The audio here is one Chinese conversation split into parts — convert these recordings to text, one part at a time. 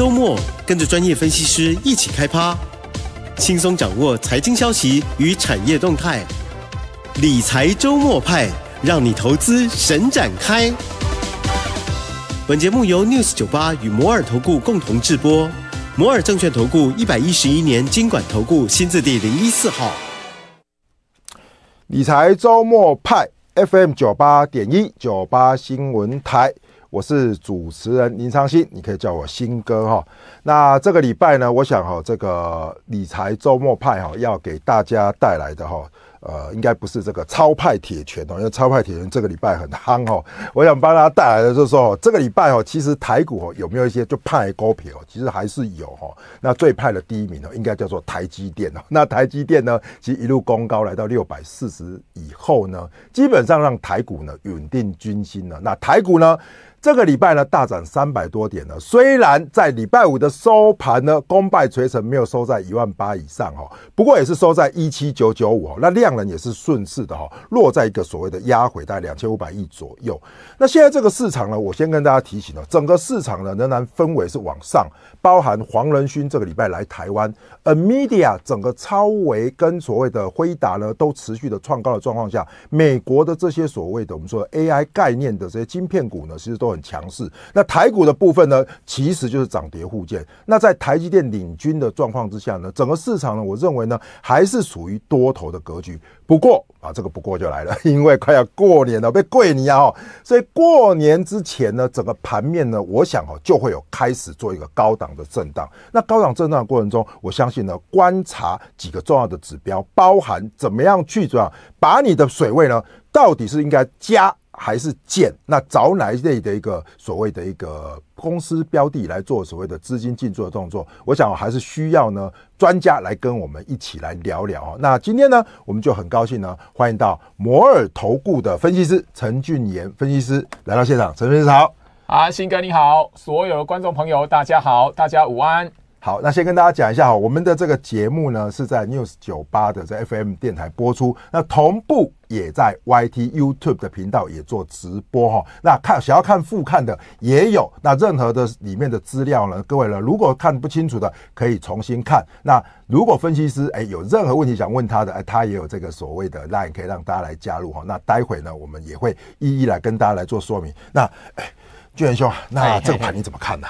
周末跟着专业分析师一起开趴，轻松掌握财经消息与产业动态。理财周末派，让你投资神展开。本节目由 News 九八与摩尔投顾共同制播，摩尔证券投顾一百一十一年经管投顾新字第零一四号。理财周末派 FM 九八点一，九八新闻台。我是主持人林昌新，你可以叫我新哥哈。那这个礼拜呢，我想哈，这个理财周末派哈，要给大家带来的哈。呃，应该不是这个超派铁拳哦，因为超派铁拳这个礼拜很夯哦。我想帮大家带来的就是说，这个礼拜哦，其实台股哦有没有一些就派高票？其实还是有哈。那最派的第一名呢，应该叫做台积电哦。那台积电呢，其实一路攻高来到六百四十以后呢，基本上让台股呢稳定军心了。那台股呢，这个礼拜呢大涨三百多点呢，虽然在礼拜五的收盘呢功败垂成，没有收在一万八以上哦，不过也是收在一七九九五哦。那量当然也是顺势的哈，落在一个所谓的压回在两千五百亿左右。那现在这个市场呢，我先跟大家提醒了，整个市场呢仍然氛围是往上。包含黄仁勋这个礼拜来台湾，a Media 整个超维跟所谓的辉达呢，都持续的创高的状况下，美国的这些所谓的我们说 AI 概念的这些晶片股呢，其实都很强势。那台股的部分呢，其实就是涨跌互见。那在台积电领军的状况之下呢，整个市场呢，我认为呢，还是属于多头的格局。不过啊，这个不过就来了，因为快要过年了，被贵你啊，所以过年之前呢，整个盘面呢，我想哦，就会有开始做一个高档。的震荡，那高涨震荡过程中，我相信呢，观察几个重要的指标，包含怎么样去怎样把你的水位呢，到底是应该加还是减？那找哪一类的一个所谓的一个公司标的来做所谓的资金进驻的动作，我想还是需要呢专家来跟我们一起来聊聊。那今天呢，我们就很高兴呢，欢迎到摩尔投顾的分析师陈俊言分析师来到现场，陈分析师好。啊，新哥你好，所有的观众朋友大家好，大家午安。好，那先跟大家讲一下哈，我们的这个节目呢是在 News 九八的在 FM 电台播出，那同步也在 YT YouTube 的频道也做直播哈。那看想要看复看的也有，那任何的里面的资料呢，各位呢如果看不清楚的可以重新看。那如果分析师哎有任何问题想问他的哎，他也有这个所谓的，Line 可以让大家来加入哈。那待会呢我们也会一一来跟大家来做说明。那哎。巨源兄那这个盘你怎么看呢？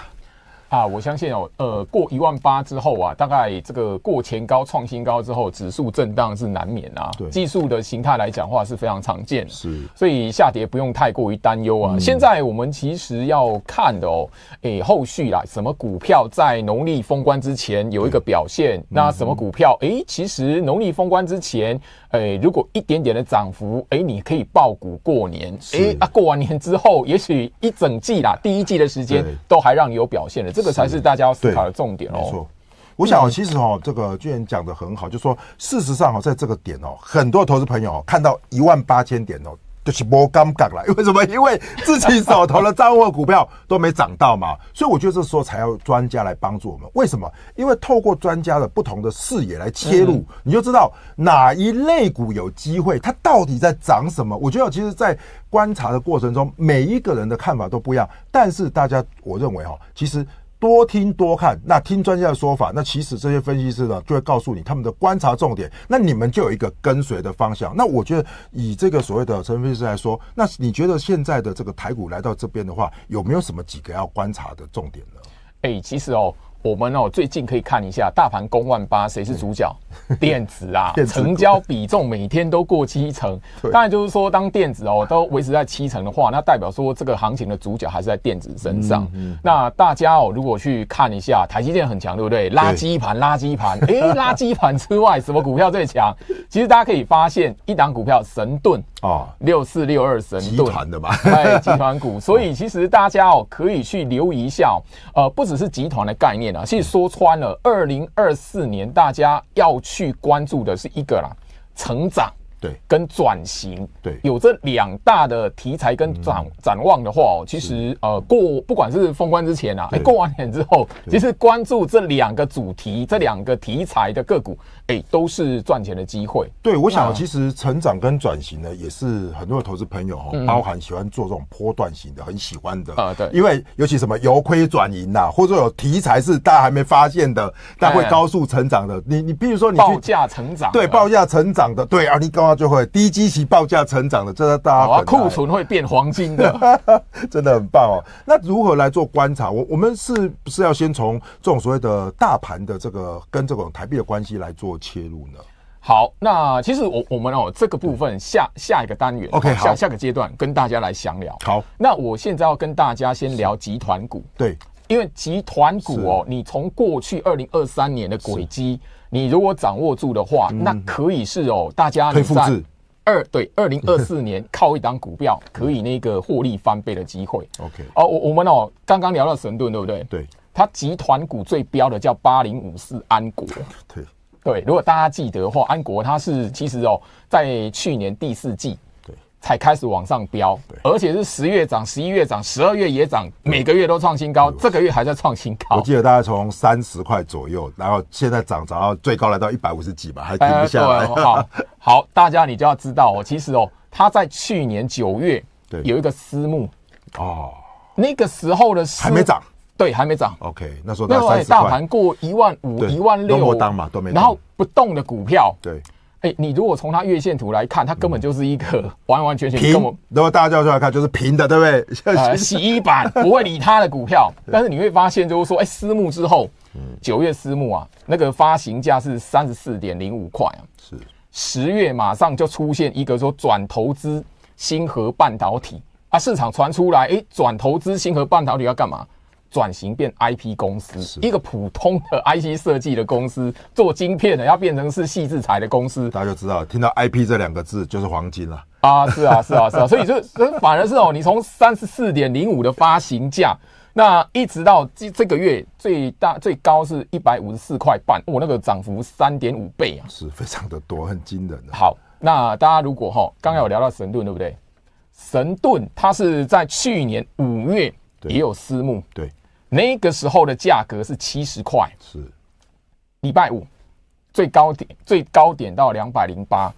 啊，我相信哦，呃，过一万八之后啊，大概这个过前高创新高之后，指数震荡是难免啊。对，技术的形态来讲话是非常常见，是，所以下跌不用太过于担忧啊。现在我们其实要看的哦，哎，后续啦，什么股票在农历封关之前有一个表现？那什么股票？哎，其实农历封关之前。哎，如果一点点的涨幅，哎，你可以爆股过年，哎啊，过完年之后，也许一整季啦，第一季的时间都还让你有表现的，这个才是大家要思考的重点哦。没错，我想其实哦，这个居然讲的很好，就说事实上哦，在这个点哦，很多投资朋友看到一万八千点哦。就是没感觉了，为什么？因为自己手头的账户股票都没涨到嘛，所以我觉得时候才要专家来帮助我们。为什么？因为透过专家的不同的视野来切入，你就知道哪一类股有机会，它到底在涨什么。我觉得其实，在观察的过程中，每一个人的看法都不一样，但是大家，我认为哈，其实。多听多看，那听专家的说法，那其实这些分析师呢就会告诉你他们的观察重点，那你们就有一个跟随的方向。那我觉得以这个所谓的陈分析师来说，那你觉得现在的这个台股来到这边的话，有没有什么几个要观察的重点呢？哎，其实哦。我们哦，最近可以看一下大盘攻万八，谁是主角？电子啊，成交比重每天都过七成。当然就是说，当电子哦都维持在七成的话，那代表说这个行情的主角还是在电子身上。那大家哦，如果去看一下，台积电很强，对不对？垃圾盘，垃圾盘，哎，垃圾盘之外什么股票最强？其实大家可以发现一档股票神盾。哦，六四六二零集团的吧，哎，集团股，所以其实大家哦可以去留意一下，呃，不只是集团的概念啊，其实说穿了，二零二四年大家要去关注的是一个啦，成长。对，跟转型，对，有这两大的题材跟展展望的话，哦，其实呃过不管是封关之前啊，哎过完年之后，其实关注这两个主题、这两个题材的个股，哎，都是赚钱的机会。对，我想其实成长跟转型呢，也是很多的投资朋友哈，包含喜欢做这种波段型的，很喜欢的啊，对，因为尤其什么由亏转盈呐，或者有题材是大家还没发现的，但会高速成长的，你你比如说你报价成长，对报价成长的，对啊，你高。就会低基期报价成长的，这的大家好，库存会变黄金的，真的很棒哦。那如何来做观察？我我们是是要先从这种所谓的大盘的这个跟这种台币的关系来做切入呢？好，那其实我我们哦这个部分下下一个单元，OK，下下个阶段跟大家来详聊。好，那我现在要跟大家先聊集团股，对。因为集团股哦，你从过去二零二三年的轨迹，你如果掌握住的话，那可以是哦，大家在复制二对二零二四年靠一档股票 可以那个获利翻倍的机会。OK，哦，我我们哦刚刚聊到神盾对不对？对，它集团股最标的叫八零五四安国。对对，如果大家记得的话，安国它是其实哦在去年第四季。才开始往上飙，而且是十月涨，十一月涨，十二月也涨，每个月都创新高，这个月还在创新高。我记得大概从三十块左右，然后现在涨涨到最高来到一百五十几吧，还停不下来。好 好，大家你就要知道哦，其实哦，它在去年九月对有一个私募哦，那个时候的还没涨，对，还没涨。OK，那时候那三十大盘过一万五一万六然后不动的股票对。哎，你如果从它月线图来看，它根本就是一个 完完全全平。如果大家照出来看，就是平的，对不对？呃，洗衣板不会理它的股票，但是你会发现，就是说，哎，私募之后，九月私募啊，那个发行价是三十四点零五块啊。是十月马上就出现一个说转投资星河半导体啊，市场传出来，哎，转投资星河半导体要干嘛？转型变 IP 公司，一个普通的 IC 设计的公司做晶片的，要变成是细制材的公司，大家就知道听到 IP 这两个字就是黄金了啊！是啊，是啊，是啊，所以就反而是哦，你从三十四点零五的发行价，那一直到这这个月最大最高是一百五十四块半，我那个涨幅三点五倍啊，是非常的多，很惊人。好，那大家如果哈，刚有聊到神盾对不对？神盾它是在去年五月也有私募对。那个时候的价格是七十块，是礼拜五最高点，最高点到两百零八，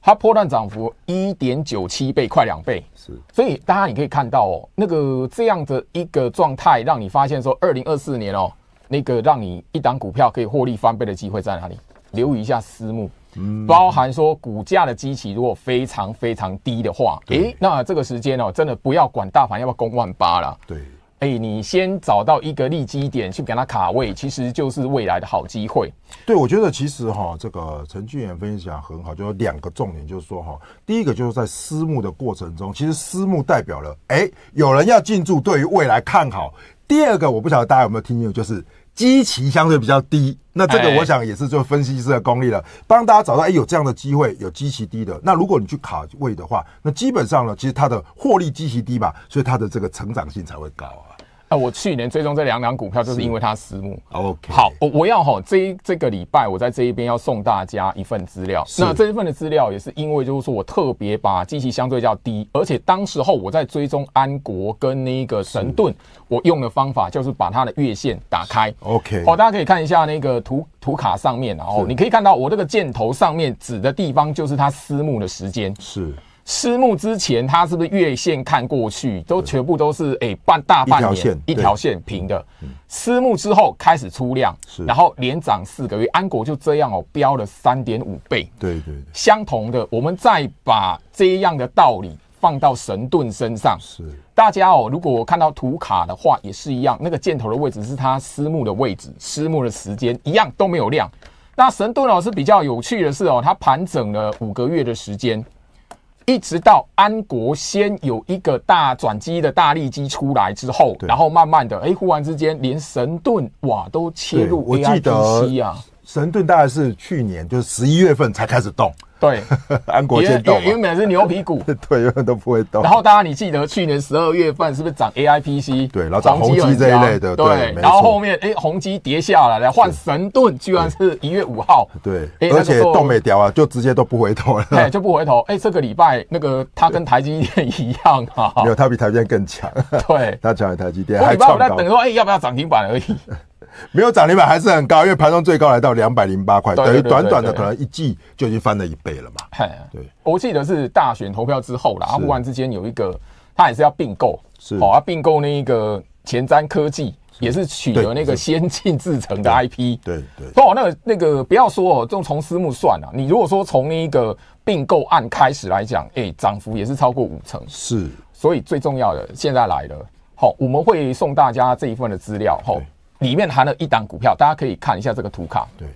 它波段涨幅一点九七倍，快两倍是。所以大家你可以看到哦，那个这样的一个状态，让你发现说，二零二四年哦，那个让你一档股票可以获利翻倍的机会在哪里？留意一下私募，嗯，包含说股价的基期如果非常非常低的话，哎，那这个时间哦，真的不要管大盘要不要攻万八了，对。哎，你先找到一个利基点去给它卡位，其实就是未来的好机会。对，我觉得其实哈，这个程序元分享很好，就有两个重点，就是说哈，第一个就是在私募的过程中，其实私募代表了，哎，有人要进驻，对于未来看好。第二个，我不晓得大家有没有听清楚，就是。基期相对比较低，那这个我想也是做分析师的功力了，帮大家找到哎有这样的机会，有基期低的。那如果你去卡位的话，那基本上呢，其实它的获利基期低嘛，所以它的这个成长性才会高啊。啊，我去年追踪这两档股票，就是因为它私募。OK，好，我我要哈一这个礼拜，我在这一边要送大家一份资料。那这一份的资料也是因为，就是说我特别把机器相对较低，而且当时候我在追踪安国跟那个神盾，我用的方法就是把它的月线打开。OK，好，大家可以看一下那个图图卡上面，然后你可以看到我这个箭头上面指的地方就是它私募的时间。是。私募之前，它是不是月线看过去都全部都是哎半大半年一条线平的，私募之后开始出量，然后连涨四个月，安国就这样哦，飙了三点五倍。对对，相同的，我们再把这样的道理放到神盾身上。是，大家哦，如果看到图卡的话，也是一样，那个箭头的位置是它私募的位置，私募的时间一样都没有量。那神盾老师比较有趣的是哦，它盘整了五个月的时间。一直到安国先有一个大转机的大力机出来之后，然后慢慢的，哎，忽然之间连神盾哇都切入 A I p C 啊。神盾大概是去年，就是十一月份才开始动。对，安国先动，因为每是牛皮股，对，永远都不会动。然后大家你记得去年十二月份是不是涨 AIPC？对，然后涨宏基这一类的，对。然后后面哎，宏基跌下来，了，换神盾，居然是一月五号。对，而且动没掉啊，就直接都不回头了，对、就不回头。哎，这个礼拜那个它跟台积电一样啊，没有，它比台积电更强。对，它强于台积电，我也那等于说哎要不要涨停板而已。没有涨停板还是很高，因为盘中最高来到两百零八块，等于短短的可能一季就已经翻了一倍了嘛。对，我记得是大选投票之后啦，啊，忽然之间有一个，他也是要并购，是好啊，并购那一个前瞻科技，也是取得那个先进制成的 IP。对对，不那个那个不要说哦，就从私募算了，你如果说从那一个并购案开始来讲，哎，涨幅也是超过五成。是，所以最重要的现在来了，好，我们会送大家这一份的资料，吼。里面含了一档股票，大家可以看一下这个图卡。对，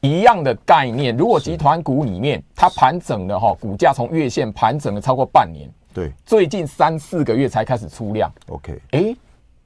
一样的概念。如果集团股里面它盘整的哈，股价从月线盘整了超过半年，对，最近三四个月才开始出量。OK，哎。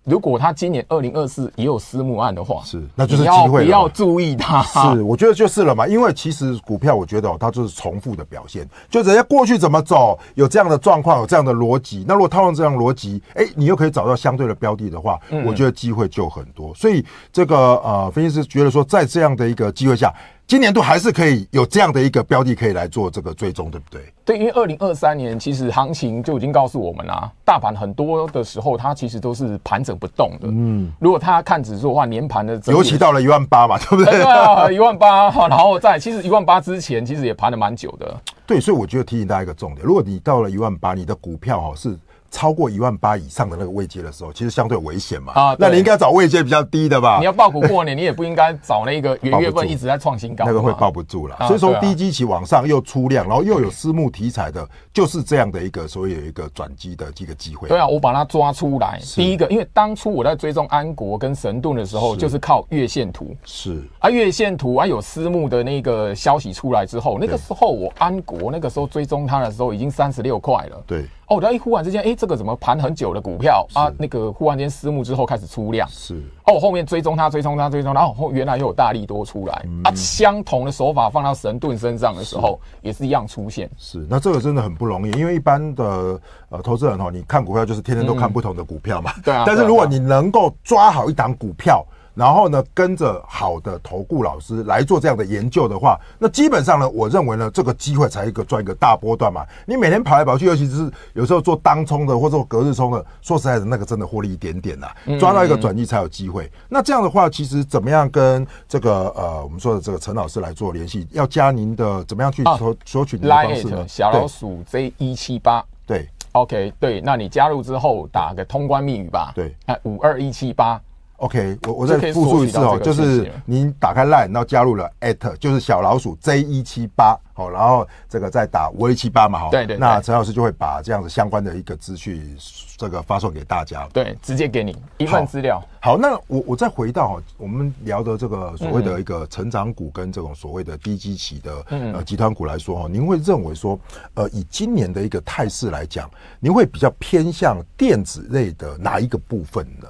如果他今年二零二四也有私募案的话，是，那就是机会，要注意他。是，我觉得就是了嘛，因为其实股票，我觉得它就是重复的表现，就人家过去怎么走，有这样的状况，有这样的逻辑。那如果套用这样逻辑，哎，你又可以找到相对的标的的话，我觉得机会就很多。所以这个呃，分析师觉得说，在这样的一个机会下。今年度还是可以有这样的一个标的可以来做这个追踪，对不对？对，因为二零二三年其实行情就已经告诉我们啦，大盘很多的时候它其实都是盘整不动的。嗯，如果它看指数的话，年盘的，尤其到了一万八嘛，对不对？对啊，一万八，然后在其实一万八之前其实也盘了蛮久的。对，所以我觉得提醒大家一个重点：如果你到了一万八，你的股票哈是。超过一万八以上的那个位阶的时候，其实相对危险嘛。啊，那你应该找位阶比较低的吧？你要爆股过年，你也不应该找那个元月份一直在创新高。那个会抱不住了。所以说低基期往上又出量，然后又有私募题材的，就是这样的一个所谓有一个转机的这个机会。对啊，我把它抓出来。第一个，因为当初我在追踪安国跟神盾的时候，就是靠月线图。是啊，月线图啊，有私募的那个消息出来之后，那个时候我安国那个时候追踪它的时候已经三十六块了。对。哦，然后一忽然之间，哎，这个怎么盘很久的股票啊？那个忽然间私募之后开始出量，是哦，后面追踪它，追踪它，追踪，然后原来又有大力多出来啊。相同的手法放到神盾身上的时候，也是一样出现。是，那这个真的很不容易，因为一般的呃投资人哦，你看股票就是天天都看不同的股票嘛，对啊。但是如果你能够抓好一档股票。然后呢，跟着好的投顾老师来做这样的研究的话，那基本上呢，我认为呢，这个机会才一个赚一个大波段嘛。你每天跑来跑去，尤其是有时候做当冲的或者隔日冲的，说实在的，那个真的获利一点点呐。抓到一个转机才有机会。那这样的话，其实怎么样跟这个呃，我们说的这个陈老师来做联系？要加您的怎么样去索索取您的方式呢？小老鼠 Z 一七八对，OK 对，那你加入之后打个通关密语吧。对，哎，五二一七八。OK，我我再复述一次哦，就是您打开 LINE，然后加入了就是小老鼠 Z 一七八，好，然后这个再打 V 一七八嘛，好，对对，那陈老师就会把这样子相关的一个资讯，这个发送给大家，对，直接给你一份资料。好，那我我再回到我们聊的这个所谓的一个成长股跟这种所谓的低基企的呃集团股来说哦，您会认为说，呃，以今年的一个态势来讲，您会比较偏向电子类的哪一个部分呢？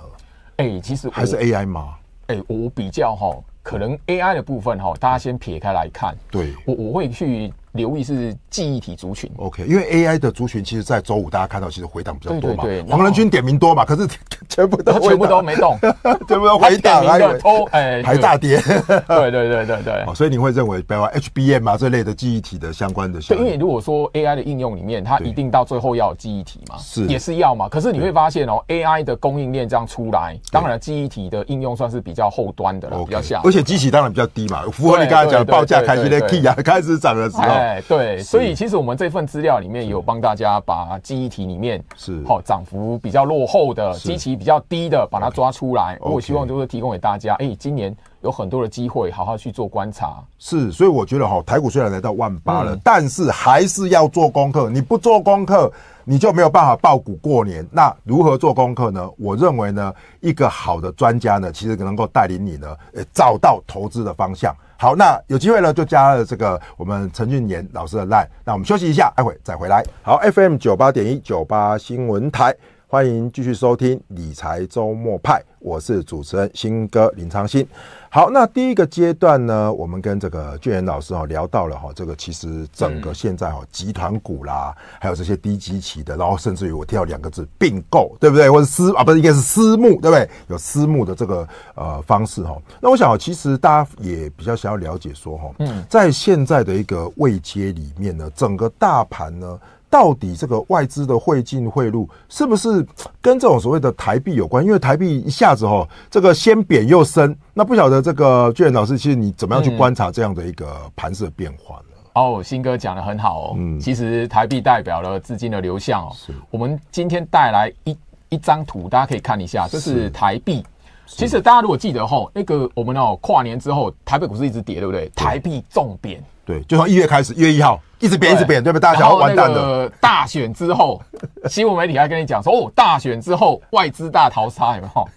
哎，其实还是 AI 吗？哎，我比较哈，可能 AI 的部分哈，大家先撇开来看。对我，我会去。留意是记忆体族群，OK，因为 AI 的族群其实，在周五大家看到其实回档比较多嘛，对对黄仁军点名多嘛，可是 全部都全部都没动，全部都回档还有偷，哎，还大跌，对对对对对。所以你会认为，比如 HBM 啊这类的记忆体的相关的，对，因为如果说 AI 的应用里面，它一定到最后要有记忆体嘛，是也是要嘛。可是你会发现哦，AI 的供应链这样出来，当然记忆体的应用算是比较后端的，比较像，而且机器当然比较低嘛，符合你刚才讲报价开始的 K e y 啊开始涨的时候。哎，对，所以其实我们这份资料里面有帮大家把记忆体里面是好涨幅比较落后的，基期比较低的，把它抓出来。我希望就是提供给大家，哎，今年。有很多的机会，好好去做观察。是，所以我觉得哈，台股虽然来到万八了，但是还是要做功课。你不做功课，你就没有办法爆股过年。那如何做功课呢？我认为呢，一个好的专家呢，其实能够带领你呢，呃，找到投资的方向。好，那有机会呢，就加了这个我们陈俊彦老师的 line。那我们休息一下，待会再回来。好，FM 九八点一九八新闻台。欢迎继续收听理财周末派，我是主持人新哥林昌新。好，那第一个阶段呢，我们跟这个俊元老师哦聊到了哈，这个其实整个现在哈，集团股啦，还有这些低基期的，然后甚至于我跳两个字并购，对不对？或者私啊，不是应该是私募，对不对？有私募的这个呃方式哈。那我想，其实大家也比较想要了解说哈，嗯，在现在的一个位阶里面呢，整个大盘呢。到底这个外资的汇进汇入是不是 跟这种所谓的台币有关？因为台币一下子哈，这个先贬又升，那不晓得这个巨源老师，其实你怎么样去观察这样的一个盘势变化呢？哦，新哥讲的很好哦，嗯，其实台币代表了资金的流向哦。是，我们今天带来一一张图，大家可以看一下，这是台币。其实大家如果记得哈，那个我们哦跨年之后，台北股市一直跌，对不对？台币重贬。对，就从一月开始，一月一号一直贬，一直贬，对不对？大家完蛋了。大选之后，新闻媒体还跟你讲说：“哦，大选之后外资大逃杀，有没好？”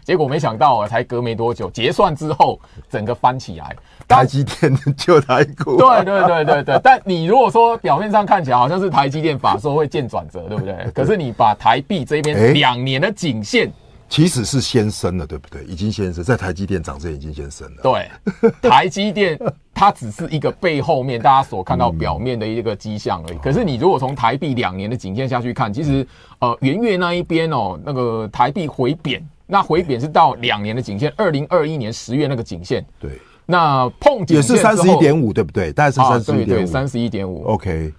结果没想到啊，才隔没多久，结算之后，整个翻起来。台积电救台股，对对对对对。但你如果说表面上看起来好像是台积电法说会见转折，对不对？可是你把台币这边两年的颈线。其实是先升了，对不对？已经先升，在台积电涨之前已经先升了。对，台积电它只是一个背后面大家所看到表面的一个迹象而已。可是你如果从台币两年的颈线下去看，其实呃，元月那一边哦，那个台币回贬，那回贬是到两年的颈线，二零二一年十月那个颈线，对，那碰也是三十一点五，对不对？大概是三十一点五，三十一点五，OK。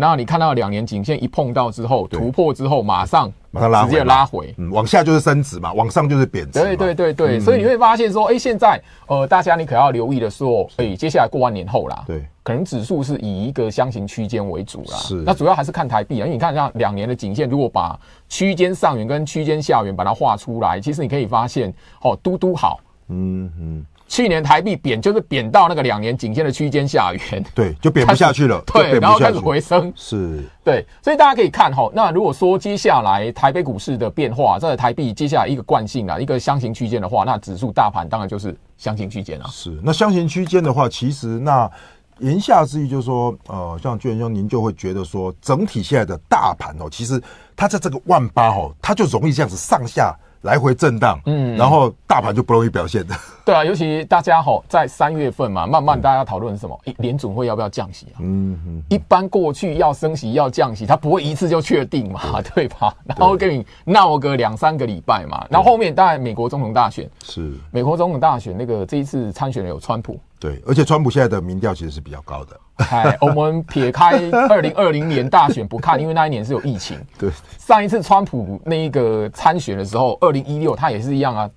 然后你看到两年颈线一碰到之后突破之后，马上马上拉直接拉回，往下就是升值嘛，往上就是贬值。对对对对，所以你会发现说，哎，现在呃，大家你可要留意的是哦，哎，接下来过完年后啦，对，可能指数是以一个箱型区间为主啦。是，那主要还是看台币啊，因为你看一下两年的颈线，如果把区间上缘跟区间下缘把它画出来，其实你可以发现哦，嘟嘟好，嗯嗯。去年台币贬就是贬到那个两年颈线的区间下缘，对，就贬不下去了，对，然后开始回升，是，对，所以大家可以看哈，那如果说接下来台北股市的变化，在台币接下来一个惯性啊，一个箱型区间的话，那指数大盘当然就是箱型区间了。是，那箱型区间的话，其实那言下之意就是说，呃，像俊兄您就会觉得说，整体现在的大盘哦，其实它在这个万八哦，它就容易这样子上下。来回震荡，嗯，然后大盘就不容易表现的。对啊，尤其大家吼在三月份嘛，慢慢大家讨论什么？诶，联总会要不要降息啊？嗯嗯。一般过去要升息要降息，它不会一次就确定嘛，对吧？然后跟你闹个两三个礼拜嘛，然后后面当然美国总统大选是美国总统大选，那个这一次参选的有川普。对，而且川普现在的民调其实是比较高的。哎，我们撇开二零二零年大选不看，因为那一年是有疫情。对，上一次川普那一个参选的时候，二零一六他也是一样啊，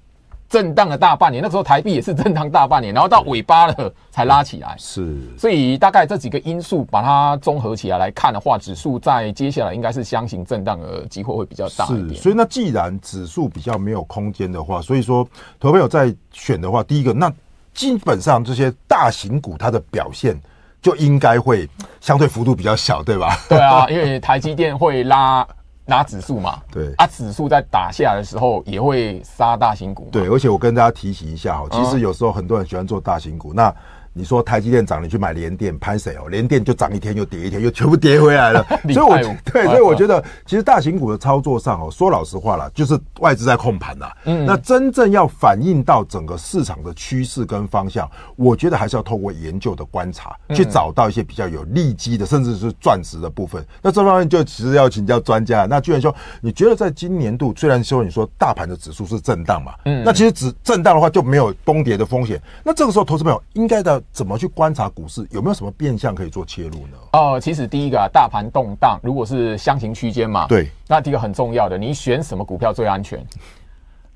震荡了大半年。那时候台币也是震荡大半年，然后到尾巴了才拉起来。是，所以大概这几个因素把它综合起来来看的话，指数在接下来应该是箱型震荡的机会会比较大是，所以那既然指数比较没有空间的话，所以说投票友在选的话，第一个那。基本上这些大型股它的表现就应该会相对幅度比较小，对吧？对啊，因为台积电会拉拉指数嘛。对啊，指数在打下来的时候也会杀大型股。对，而且我跟大家提醒一下哦，其实有时候很多人喜欢做大型股，那。你说台积电涨，你去买联电，拍谁哦？联电就涨一天，又跌一天，又全部跌回来了。所以我对，所以我觉得，其实大型股的操作上哦，说老实话了，就是外资在控盘了。嗯，那真正要反映到整个市场的趋势跟方向，我觉得还是要透过研究的观察，去找到一些比较有利基的，甚至是钻石的部分。那这方面就其实要请教专家。那居然说你觉得在今年度，虽然说你说大盘的指数是震荡嘛，嗯，那其实只震荡的话就没有崩跌的风险。那这个时候，投资朋友应该的。怎么去观察股市有没有什么变相可以做切入呢？哦，其实第一个啊，大盘动荡，如果是箱型区间嘛，对，那第一个很重要的，你选什么股票最安全？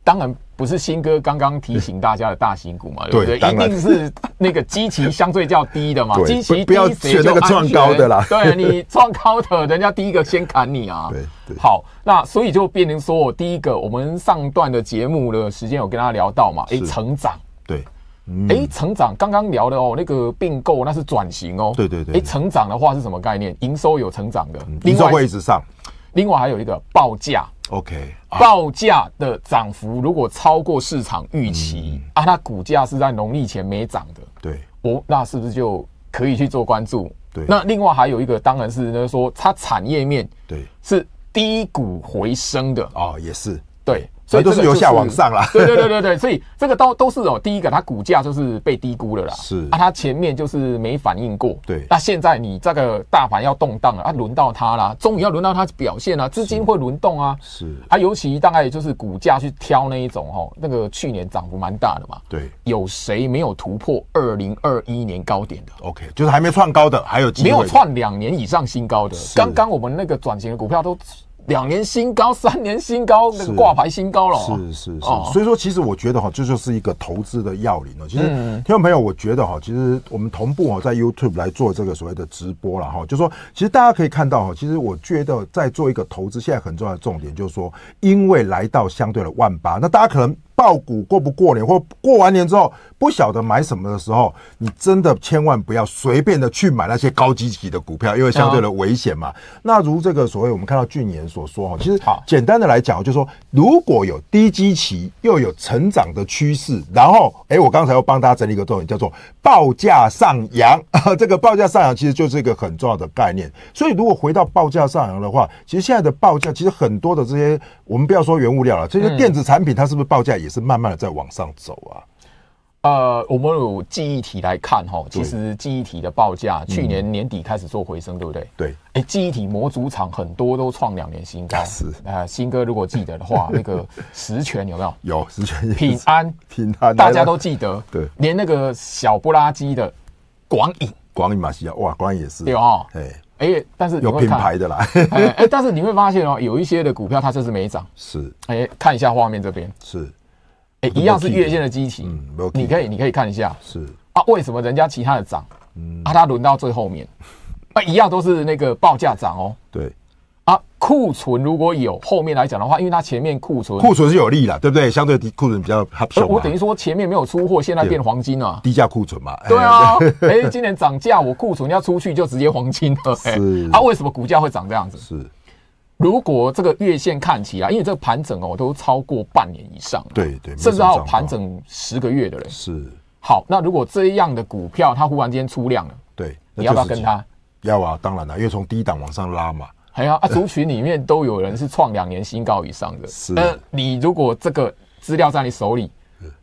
当然不是新哥刚刚提醒大家的大型股嘛，对不对？一定是那个基期相对较低的嘛，基期比要选那个创高的啦。对你创高的，人家第一个先砍你啊。对对。好，那所以就变成说我第一个，我们上段的节目的时间有跟大家聊到嘛，哎，成长，对。哎，成长刚刚聊的哦，那个并购那是转型哦。对对对，哎，成长的话是什么概念？营收有成长的，营收会一直上。另外还有一个报价，OK，报价的涨幅如果超过市场预期啊，它股价是在农历前没涨的。对，哦，那是不是就可以去做关注？对，那另外还有一个，当然是呢，说它产业面对是低谷回升的。哦，也是，对。所以都是由下往上啦。对对对对对，所以这个都都是哦，第一个它股价就是被低估了啦，是啊，它前面就是没反应过，对，那现在你这个大盘要动荡了，啊，轮到它啦，终于要轮到它表现了，资金会轮动啊，是啊，尤其大概就是股价去挑那一种哦，那个去年涨幅蛮大的嘛，对，有谁没有突破二零二一年高点的？OK，就是还没创高的还有没有创两年以上新高的？刚刚我们那个转型的股票都。两年新高，三年新高，那个挂牌新高了。是是是，所以说其实我觉得哈，这就是一个投资的要领了。其实，听众朋友，我觉得哈，其实我们同步哈在 YouTube 来做这个所谓的直播了哈，就说其实大家可以看到哈，其实我觉得在做一个投资，现在很重要的重点就是说，因为来到相对的万八，那大家可能。爆股过不过年，或过完年之后不晓得买什么的时候，你真的千万不要随便的去买那些高基期的股票，因为相对的危险嘛。那如这个所谓我们看到俊言所说哈，其实简单的来讲，就是说如果有低基期又有成长的趋势，然后哎，我刚才又帮大家整理一个重点，叫做报价上扬。这个报价上扬其实就是一个很重要的概念。所以如果回到报价上扬的话，其实现在的报价其实很多的这些，我们不要说原物料了，这些电子产品它是不是报价也？也是慢慢的在往上走啊，呃，我们有记忆体来看哈，其实记忆体的报价去年年底开始做回升，对不对？对，哎，记忆体模组厂很多都创两年新高，是。呃，新哥如果记得的话，那个十全有没有？有十全平安平安，大家都记得，对。连那个小不拉几的广影广影马西亚，哇，广影也是，有哦。哎哎，但是有品牌的啦，哎，但是你会发现哦，有一些的股票它甚至没涨，是。哎，看一下画面这边是。一样是月线的机器，嗯，你可以，你可以看一下，是啊，为什么人家其他的涨，啊，它轮到最后面，啊，一样都是那个报价涨哦，对，啊，库存如果有后面来讲的话，因为它前面库存库存是有利的，对不对？相对低库存比较划算。我等于说前面没有出货，现在变黄金了，低价库存嘛，对啊，哎，今年涨价，我库存要出去就直接黄金，了、是啊，为什么股价会涨这样子？是。如果这个月线看起来，因为这个盘整哦，都超过半年以上，对对，甚至要盘整十个月的人是。好，那如果这样的股票，它忽然之间出量了，对，你要不要跟它？要啊，当然了，因为从低档往上拉嘛。还有啊，族群里面都有人是创两年新高以上的。是。那你如果这个资料在你手里，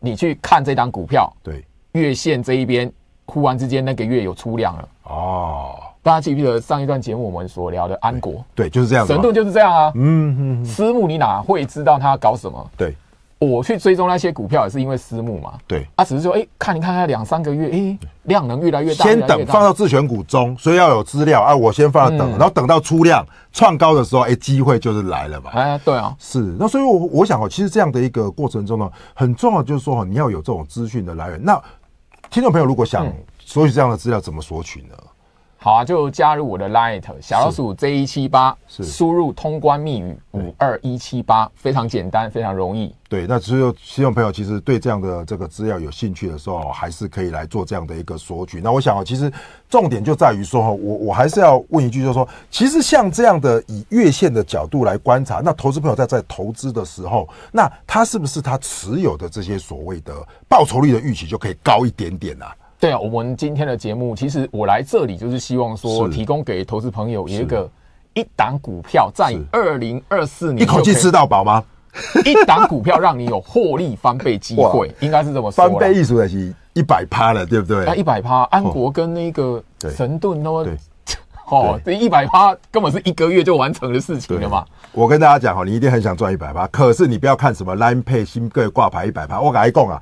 你去看这张股票，对，月线这一边忽然之间那个月有出量了，哦。大家记不记得上一段节目我们所聊的安国？对，就是这样程神度就是这样啊。嗯嗯。私募你哪会知道他搞什么？对，我去追踪那些股票也是因为私募嘛。对，啊，只是说哎，看一看他两三个月，哎，量能越来越大，先等放到自选股中，所以要有资料啊，我先放在等，然后等到出量创高的时候，哎，机会就是来了嘛。哎，对啊。是，那所以，我我想哦，其实这样的一个过程中呢，很重要就是说哈，你要有这种资讯的来源。那听众朋友如果想索取这样的资料，怎么索取呢？好啊，就加入我的 l i t 小老鼠 Z 一七八，输入通关密语五二一七八，非常简单，非常容易。对，那只有希望朋友其实对这样的这个资料有兴趣的时候，还是可以来做这样的一个索取。那我想啊，其实重点就在于说，我我还是要问一句，就是说，其实像这样的以月线的角度来观察，那投资朋友在在投资的时候，那他是不是他持有的这些所谓的报酬率的预期就可以高一点点呢？对啊，我们今天的节目，其实我来这里就是希望说，提供给投资朋友一个一档股票，在二零二四年一口气吃到饱吗？一档股票让你有获利翻倍机会，应该是这么说。翻倍意思也是一百趴了，对不对？啊，一百趴，安国跟那个神盾，那么。哦，这一百趴根本是一个月就完成的事情了嘛。我跟大家讲哈，你一定很想赚一百趴，可是你不要看什么蓝配新贵挂牌一百趴，我你讲啊，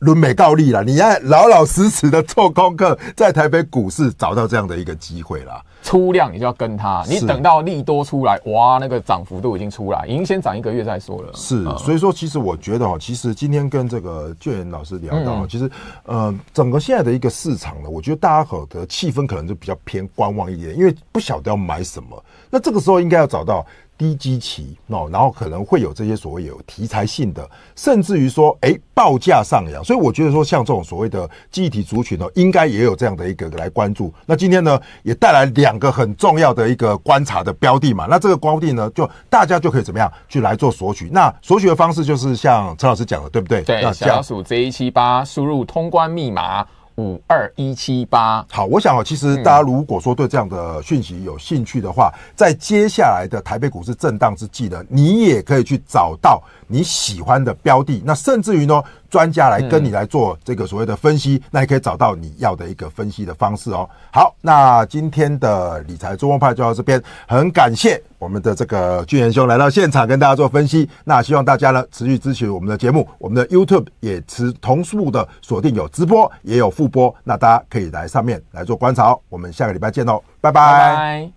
轮美倒立了，你要老老实实的做功课，在台北股市找到这样的一个机会啦。出量你就要跟它，你等到利多出来，哇，那个涨幅都已经出来，已经先涨一个月再说了。是，所以说其实我觉得哦，其实今天跟这个俊仁老师聊到，其实，呃，整个现在的一个市场呢，我觉得大家可的气氛可能就比较偏观望一点，因为不晓得要买什么。那这个时候应该要找到。低基期哦，然后可能会有这些所谓有题材性的，甚至于说，哎，报价上扬，所以我觉得说，像这种所谓的忆体族群哦，应该也有这样的一个来关注。那今天呢，也带来两个很重要的一个观察的标的嘛。那这个标的呢，就大家就可以怎么样去来做索取？那索取的方式就是像陈老师讲的，对不对？对，小鼠 Z 七八，输入通关密码。五二一七八，好，我想啊，其实大家如果说对这样的讯息有兴趣的话，在接下来的台北股市震荡之际呢，你也可以去找到你喜欢的标的，那甚至于呢。专家来跟你来做这个所谓的分析，那也可以找到你要的一个分析的方式哦。好，那今天的理财中文派就到这边，很感谢我们的这个俊贤兄来到现场跟大家做分析。那希望大家呢持续支持我们的节目，我们的 YouTube 也持同步的锁定有直播也有复播，那大家可以来上面来做观哦。我们下个礼拜见喽，拜拜。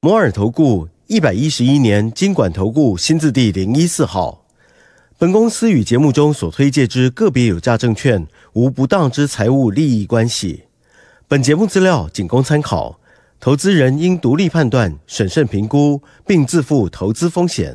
摩尔投顾一百一十一年金管投顾新字第零一四号。本公司与节目中所推介之个别有价证券无不当之财务利益关系。本节目资料仅供参考，投资人应独立判断、审慎评估，并自负投资风险。